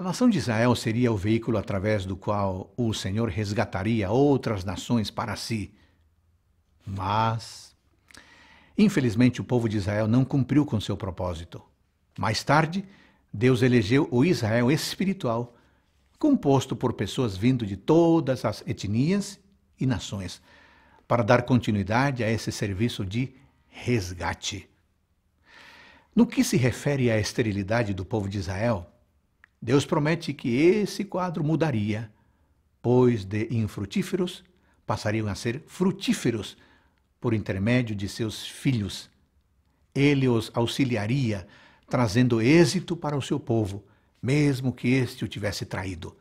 A nação de Israel seria o veículo através do qual o Senhor resgataria outras nações para si. Mas, infelizmente, o povo de Israel não cumpriu com seu propósito. Mais tarde, Deus elegeu o Israel espiritual, composto por pessoas vindo de todas as etnias e nações, para dar continuidade a esse serviço de resgate. No que se refere à esterilidade do povo de Israel, Deus promete que esse quadro mudaria, pois de infrutíferos passariam a ser frutíferos por intermédio de seus filhos. Ele os auxiliaria, trazendo êxito para o seu povo, mesmo que este o tivesse traído.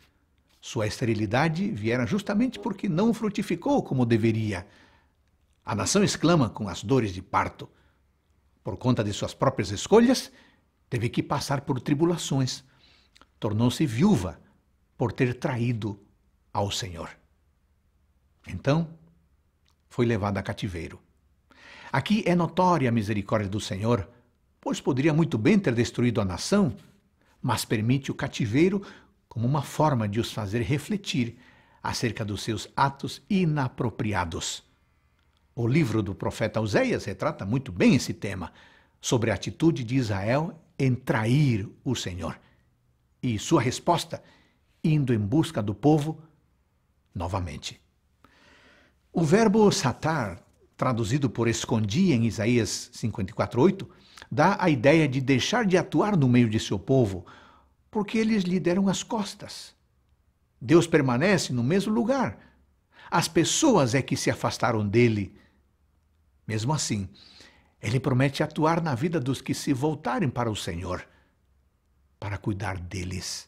Sua esterilidade viera justamente porque não frutificou como deveria. A nação exclama com as dores de parto. Por conta de suas próprias escolhas, teve que passar por tribulações tornou-se viúva por ter traído ao Senhor. Então, foi levada a cativeiro. Aqui é notória a misericórdia do Senhor, pois poderia muito bem ter destruído a nação, mas permite o cativeiro como uma forma de os fazer refletir acerca dos seus atos inapropriados. O livro do profeta Oséias retrata muito bem esse tema, sobre a atitude de Israel em trair o Senhor e sua resposta, indo em busca do povo novamente. O verbo satar, traduzido por escondi em Isaías 54:8, dá a ideia de deixar de atuar no meio de seu povo, porque eles lhe deram as costas. Deus permanece no mesmo lugar. As pessoas é que se afastaram dele. Mesmo assim, ele promete atuar na vida dos que se voltarem para o Senhor para cuidar deles.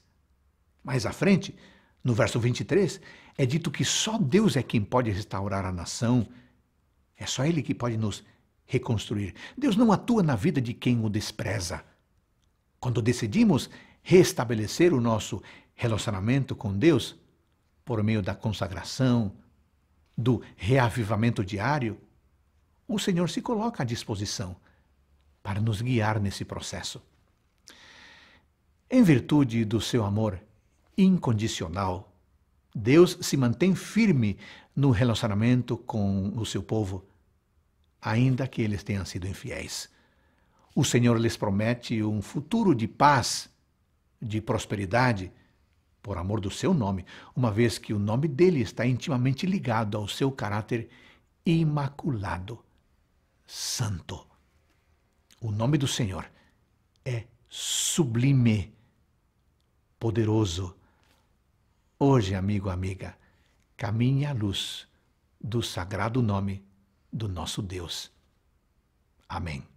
Mais à frente, no verso 23, é dito que só Deus é quem pode restaurar a nação, é só Ele que pode nos reconstruir. Deus não atua na vida de quem o despreza. Quando decidimos restabelecer o nosso relacionamento com Deus, por meio da consagração, do reavivamento diário, o Senhor se coloca à disposição para nos guiar nesse processo. Em virtude do seu amor incondicional, Deus se mantém firme no relacionamento com o seu povo, ainda que eles tenham sido infiéis. O Senhor lhes promete um futuro de paz, de prosperidade, por amor do seu nome, uma vez que o nome dele está intimamente ligado ao seu caráter imaculado, santo. O nome do Senhor é sublime poderoso. Hoje, amigo, amiga, caminhe à luz do sagrado nome do nosso Deus. Amém.